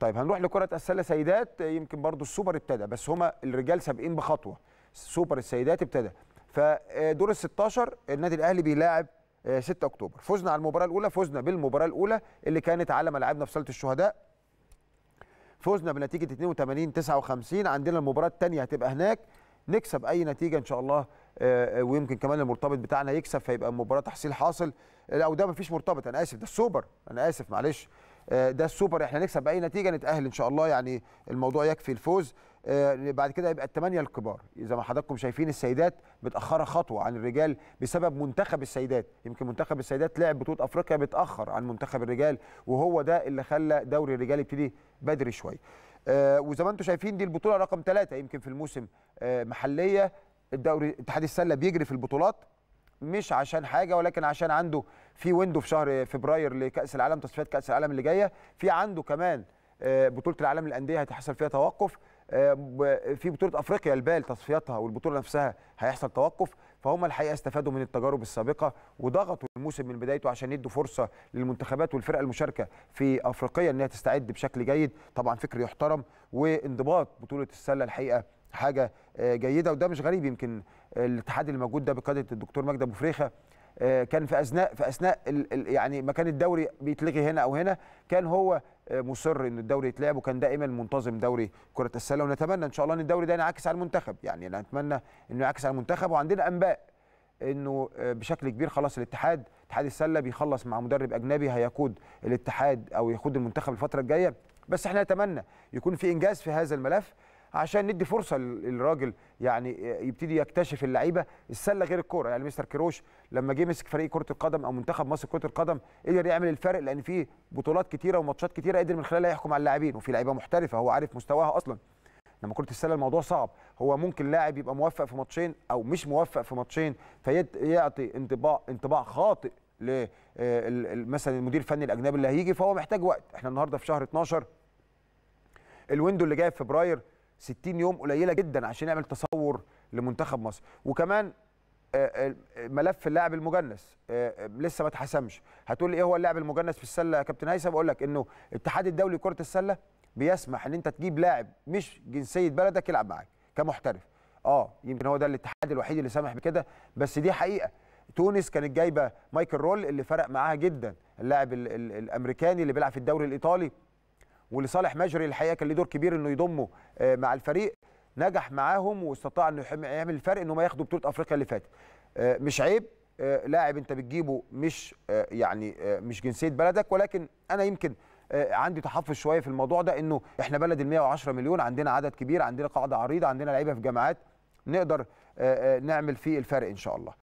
طيب هنروح لكره السله سيدات يمكن برضو السوبر ابتدى بس هما الرجال سابقين بخطوه سوبر السيدات ابتدى فدور ال 16 النادي الاهلي بيلاعب 6 آه، اكتوبر فزنا على المباراه الاولى فزنا بالمباراه الاولى اللي كانت على ملعبنا في صاله الشهداء فزنا بنتيجه 82 59 عندنا المباراه الثانيه هتبقى هناك نكسب اي نتيجه ان شاء الله آه، آه، ويمكن كمان المرتبط بتاعنا يكسب فيبقى المباراه تحصيل حاصل او ده مفيش مرتبط انا اسف ده السوبر انا اسف معلش آه، ده السوبر احنا نكسب باي نتيجه نتاهل ان شاء الله يعني الموضوع يكفي الفوز آه، بعد كده يبقى الثمانيه الكبار زي ما حضراتكم شايفين السيدات متاخره خطوه عن الرجال بسبب منتخب السيدات يمكن منتخب السيدات لعب بطوله افريقيا متاخر عن منتخب الرجال وهو ده اللي خلى دوري الرجال يبتدي بدري شويه آه، وزي ما انتم شايفين دي البطوله رقم ثلاثة يمكن في الموسم محليه الدوري اتحاد السله بيجري في البطولات مش عشان حاجه ولكن عشان عنده في ويندو في شهر فبراير لكاس العالم تصفيات كاس العالم اللي جايه في عنده كمان آه، بطوله العالم للانديه هتحصل فيها توقف آه، في بطوله افريقيا البال تصفياتها والبطوله نفسها هيحصل توقف فهم الحقيقه استفادوا من التجارب السابقه وضغطوا الموسم من بدايته عشان يدوا فرصه للمنتخبات والفرق المشاركه في افريقيا انها تستعد بشكل جيد طبعا فكر يحترم وانضباط بطوله السله الحقيقه حاجه آه، جيده وده مش غريب يمكن الاتحاد الموجود ده بقياده الدكتور مجدي ابو فريخه آه، كان في اثناء في اثناء يعني ما كان الدوري بيتلغي هنا او هنا كان هو آه، مصر ان الدوري يتلعب وكان دائما منتظم دوري كره السله ونتمنى ان شاء الله ان الدوري ده ينعكس على المنتخب يعني نتمنى انه ينعكس على المنتخب وعندنا انباء انه بشكل كبير خلاص الاتحاد اتحاد السله بيخلص مع مدرب اجنبي هيقود الاتحاد او يقود المنتخب الفتره الجايه بس احنا نتمنى يكون في انجاز في هذا الملف عشان ندي فرصه للراجل يعني يبتدي يكتشف اللعيبه السله غير الكوره يعني مستر كيروش لما جه مسك فريق كره القدم او منتخب مصر كره القدم قدر يعمل الفرق لان في بطولات كتيره وماتشات كتيره قدر من خلالها يحكم على اللاعبين وفي لعيبه محترفه هو عارف مستواها اصلا لما كره السله الموضوع صعب هو ممكن لاعب يبقى موفق في ماتشين او مش موفق في ماتشين فيعطي انطباع انطباع خاطئ ل مثلا المدير الفني الاجنبي اللي هيجي فهو محتاج وقت احنا النهارده في شهر 12 الويندو اللي جاي في فبراير 60 يوم قليله جدا عشان نعمل تصور لمنتخب مصر وكمان آه، آه، ملف اللاعب المجنس آه، لسه ما اتحسمش هتقول لي ايه هو اللاعب المجنس في السله يا كابتن هيثم بقول لك انه الاتحاد الدولي لكره السله بيسمح ان انت تجيب لاعب مش جنسيه بلدك يلعب معاك كمحترف اه يمكن هو ده الاتحاد الوحيد اللي سمح بكده بس دي حقيقه تونس كانت جايبه مايكل رول اللي فرق معاها جدا اللاعب الامريكاني اللي بيلعب في الدوري الايطالي ولصالح مجري الحقيقه كان ليه دور كبير انه يضمه آه، مع الفريق نجح معاهم واستطاع انه يعمل الفرق ان هم ياخدوا بطوله افريقيا اللي فاتت آه، مش عيب آه، لاعب انت بتجيبه مش يعني مش جنسيه بلدك ولكن انا يمكن عندي تحفظ شويه في الموضوع ده انه احنا بلد ال 110 مليون عندنا عدد كبير عندنا قاعده عريضه عندنا لعيبه في جامعات نقدر نعمل فيه الفرق ان شاء الله